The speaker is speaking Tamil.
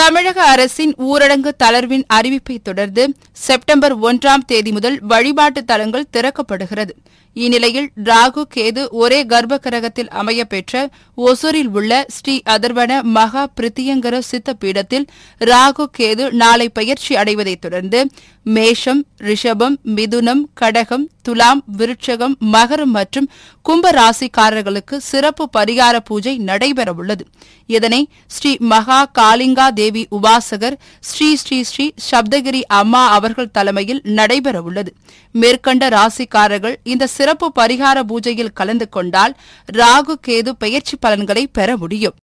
தமிழக அரசின் ஊரடங்கு தளர்வின் அறிவிப்பை தொடர்ந்து செப்டம்பர் ஒன்றாம் தேதி முதல் வழிபாட்டு தலங்கள் திறக்கப்படுகிறது இந்நிலையில் ராகு கேது ஒரே கர்ப்ப கிரகத்தில் அமையப்பெற்ற ஒசூரில் உள்ள ஸ்ரீ அதர்வன மகா பிரித்தியங்கர சித்த பீடத்தில் ராகு கேது நாளை பயிற்சி அடைவதைத் தொடர்ந்து மேஷம் ரிஷபம் மிதுனம் கடகம் துலாம் விருட்சகம் மகரம் மற்றும் கும்ப ராசிக்காரர்களுக்கு சிறப்பு பரிகார பூஜை நடைபெறவுள்ளது இதனை ஸ்ரீ மகா காலிங்கா தேவி உபாசகர் ஸ்ரீ ஸ்ரீ ஸ்ரீ சப்தகிரி அம்மா அவர்கள் தலைமையில் நடைபெறவுள்ளது மேற்கண்ட ராசிக்காரர்கள் இந்த சிறப்பு பரிகார பூஜையில் கலந்து கொண்டால் ராகு கேது பெயர்ச்சி பலன்களை பெற முடியும்